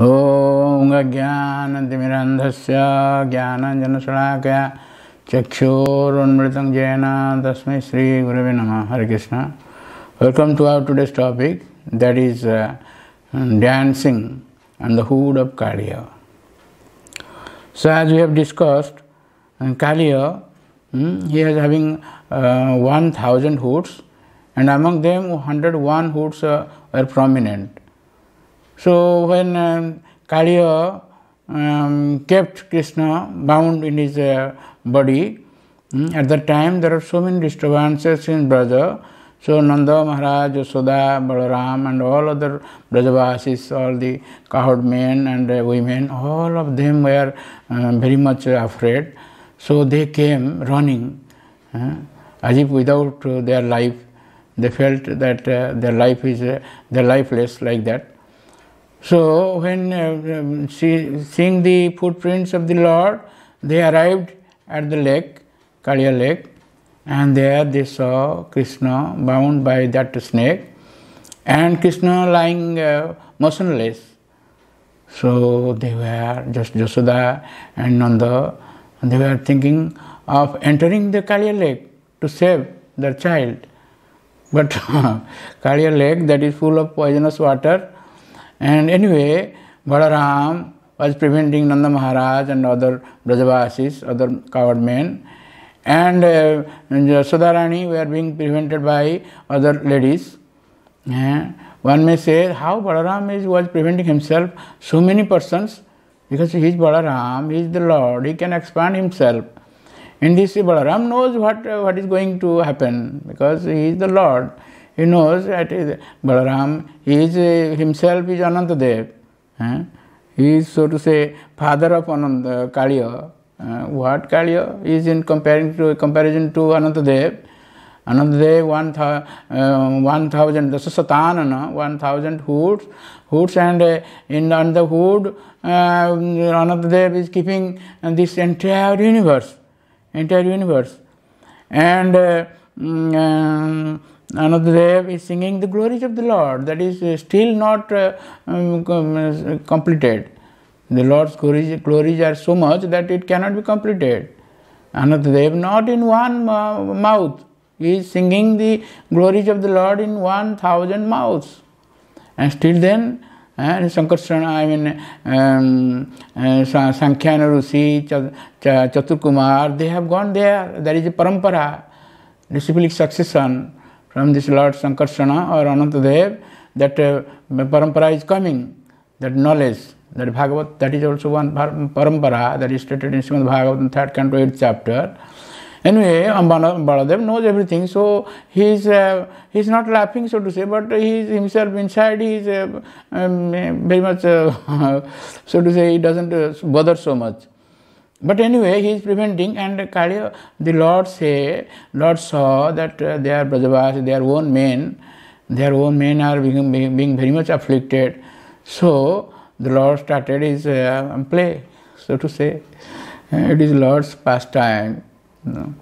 ओं ज्ञानतिरंध्य ज्ञानंजनशलाकया चक्षुरमृत जैन तस्म श्रीगुरव नम Hare Krishna welcome to our today's topic that is dancing and the hood of Kaliya so as we have discussed Kaliya he has having one thousand hoods and among them hundred one hoods are prominent So when um, Kaliya um, kept Krishna bound in his uh, body, hmm, at that time there are so many disturbances in Braja. So Nanda Maharaj, Yashoda, Balaram and all other Brajavasis, all the cowherd men and uh, women, all of them were um, very much afraid. So they came running as if without their life. They felt that uh, their life is uh, their lifeless like that. So, when uh, um, seeing the footprints of the Lord, they arrived at the lake, Kaliya lake, and there they saw Krishna bound by that snake and Krishna lying uh, motionless. So, they were just Jasoda and Nanda, and they were thinking of entering the Kaliya lake to save their child. But Kaliya lake that is full of poisonous water and anyway, Balaram was preventing Nanda Maharaj and other Brajavasis, other coward men. And uh, uh Sudharani were being prevented by other ladies. Yeah. One may say how Balaram is, was preventing himself so many persons because he is Balaram, he is the Lord, he can expand himself. In this, Balaram knows what, uh, what is going to happen because he is the Lord. He knows that Balaram is uh, himself is Anantadev. He is, so to say, father of Ananda, Kaliya. Uh, what Kaliya is in comparing to, comparison to Anantadev? Anantadev, one, th- uh, one thousand, this is one thousand hoods, hoods and uh, in on the hood, uh, Anantadev is keeping this entire universe, entire universe. And uh, mm, um, another day is singing the glories of the Lord. That is uh, still not uh, um, uh, completed. The Lord's glories, glories are so much that it cannot be completed. Anantadev, not in one mouth, he is singing the glories of the Lord in one thousand mouths. And still then, and uh, Sankarsana, I mean, um, uh, Sankhyana Rusi, Chaturkumar, they have gone there. There is a parampara, disciplic succession from this Lord Sankarsana or Anantadev that uh, parampara is coming, that knowledge, that Bhagavat, that is also one parampara that is stated in Srimad Bhagavatam, third canto, eighth chapter. Anyway, Baladev knows everything, so he is uh, not laughing, so to say, but he is himself inside. He is uh, um, very much, uh, so to say, he doesn't uh, bother so much. But anyway, he is preventing, and the Lord say, Lord saw that uh, their Brajavas, their own men, their own men are being, being, being very much afflicted. So the Lord started his uh, play, so to say. Uh, it is Lord's pastime. You know.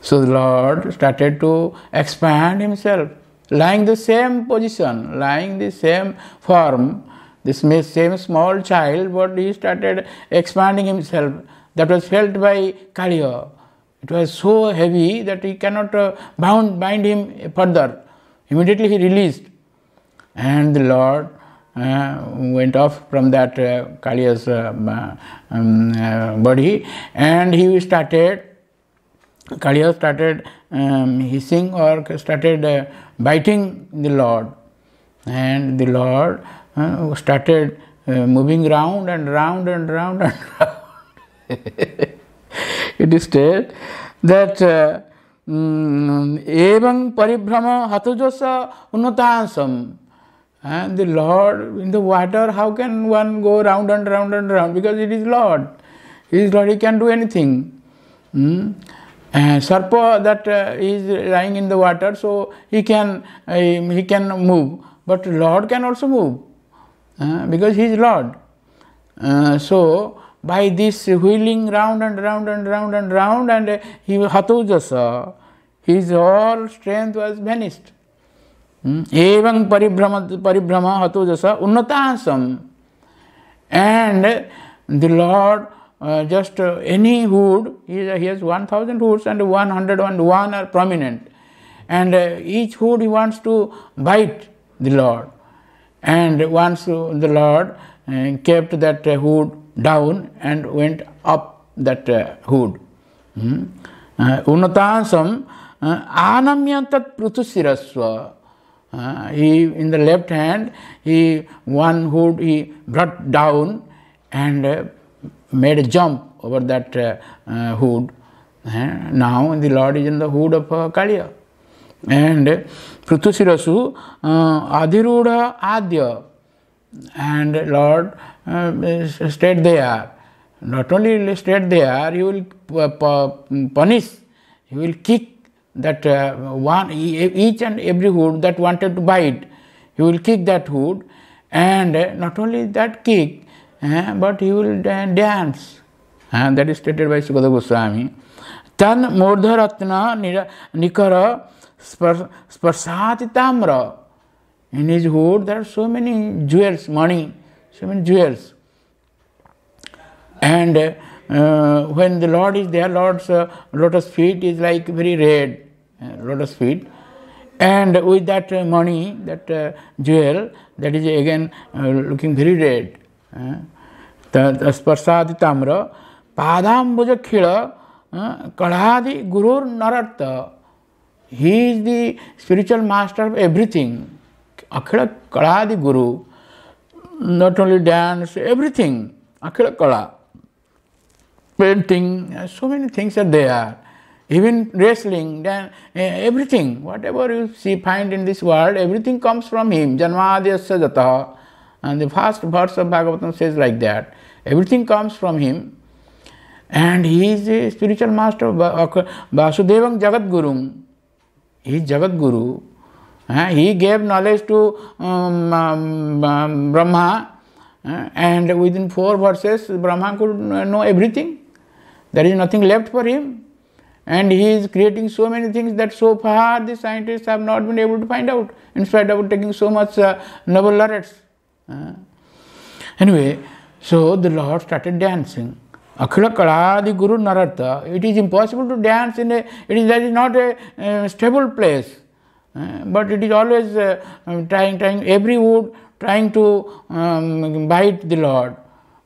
So the Lord started to expand himself, lying the same position, lying the same form, this same small child, but he started expanding himself that was felt by Kaliya. It was so heavy that he cannot uh, bound, bind him further. Immediately he released, and the Lord uh, went off from that uh, Kaliya's uh, um, uh, body, and he started. Kaliya started um, hissing or started uh, biting the Lord, and the Lord started moving round and round and round and round. it is said that एवं परिभ्रम हतजस उन्नतांशम And the Lord in the water, how can one go round and round and round? Because it is Lord. He is Lord, He can do anything. Hmm? Uh, Sarpa that uh, is lying in the water, so he can uh, he can move. But Lord can also move uh, because He is Lord. so by this wheeling round and round and round and round, and he hatujasa, his whole strength was vanished. Even Paribrahma परिभ्रम हतो जसा उन्नतासम and the Uh, just uh, any hood, he, he has 1000 hoods and 101 are prominent. And uh, each hood he wants to bite the Lord. And once the Lord uh, kept that hood down and went up that uh, hood. Hmm? Uh, Unatasam uh, uh, he in the left hand he one hood he brought down and uh, made a jump over that uh, uh hood. Uh, now the Lord is in the hood of uh, Kaliya. And Prithusirasu uh, Adhiruda Adya and Lord uh, uh, state they are. Not only state they are, He will uh, punish, He will kick that uh, one each and every hood that wanted to bite. He will kick that hood, and uh, not only that kick, uh, but he will dance. And that is stated by Sukada Goswami. Tan mordharatna nikara sparsaati tamra. In his hood, there are so many jewels, money, so many jewels. And uh, when the Lord is there, Lord's uh, lotus feet is like very red, uh, lotus feet. And with that uh, money, that uh, jewel, that is again uh, looking very red. Uh, tamra, padam पादाम्बुज खिळ guru narata, he is the spiritual master of everything. Akhila Kaladi Guru not only dance, everything, Akhila Kala, painting, uh, so many things are there. Even wrestling, then uh, everything, whatever you see, find in this world, everything comes from him. Janmadyasya jataha. And the first verse of Bhagavatam says like that. Everything comes from him. And he is a spiritual master of Vasudevang Jagat Guru. He is Jagat Guru he gave knowledge to um, um, um Brahma, and within four verses, Brahma could know everything. There is nothing left for him. And he is creating so many things that so far the scientists have not been able to find out, in spite of taking so much uh, Nobel laureates. Uh, anyway, so the Lord started dancing. Akhila Kaladi Guru Narata. It is impossible to dance in a, it is, that is not a, a stable place. Uh, but it is always uh, um, trying, trying every wood trying to um, bite the Lord.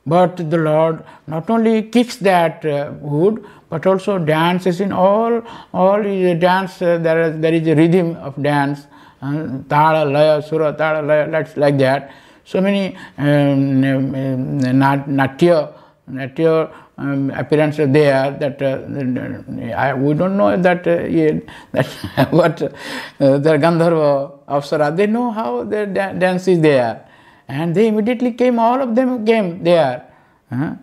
But the Lord not only kicks that uh, wood, but also dances in all all is dance. Uh, there is there is a rhythm of dance, uh, tala laya sura tala laya, that's like that. So many um, um, um natya natya um, appearance there that uh, I, we don't know that, uh, that what uh, the Gandharva Apsara, they know how the da- dance is there. And they immediately came, all of them came there. Uh-huh.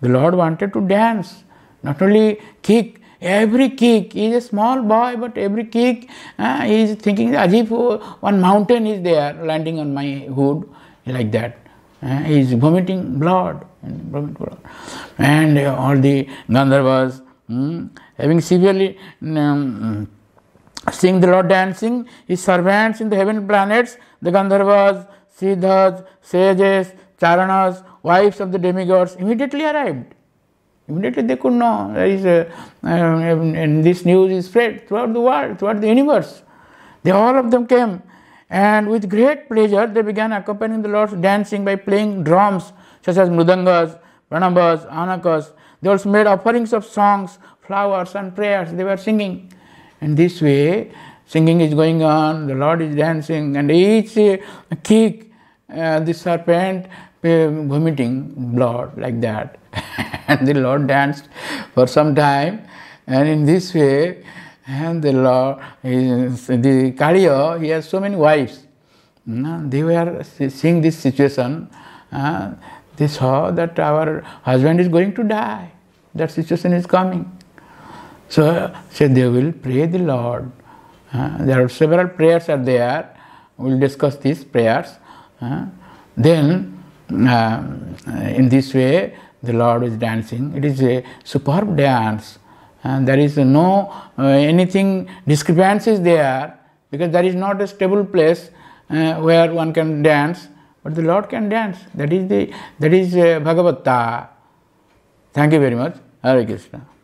The Lord wanted to dance, not only kick, every kick. He is a small boy, but every kick uh, he is thinking as if one mountain is there landing on my hood, like that uh, is vomiting blood and uh, all the Gandharvas hmm, having severely um, seeing the Lord dancing, his servants in the heaven planets, the Gandharvas, Siddhas, sages, Charanas, wives of the demigods immediately arrived. Immediately they could know there is a, um, and this news is spread throughout the world, throughout the universe. They all of them came and with great pleasure they began accompanying the Lord's dancing by playing drums such as mrudangas, pranabas, anakas. They also made offerings of songs, flowers, and prayers. They were singing. And this way, singing is going on, the Lord is dancing, and each uh, kick uh, the serpent uh, vomiting blood like that. and the Lord danced for some time, and in this way, and the Lord, is, the Kaliya, he has so many wives. They were seeing this situation. Uh, they saw that our husband is going to die. That situation is coming. So, so they will pray the Lord. Uh, there are several prayers are there. We will discuss these prayers. Uh, then, um, in this way, the Lord is dancing. It is a superb dance and there is no uh, anything discrepancies there because there is not a stable place uh, where one can dance but the lord can dance that is the that is uh, bhagavata thank you very much hare krishna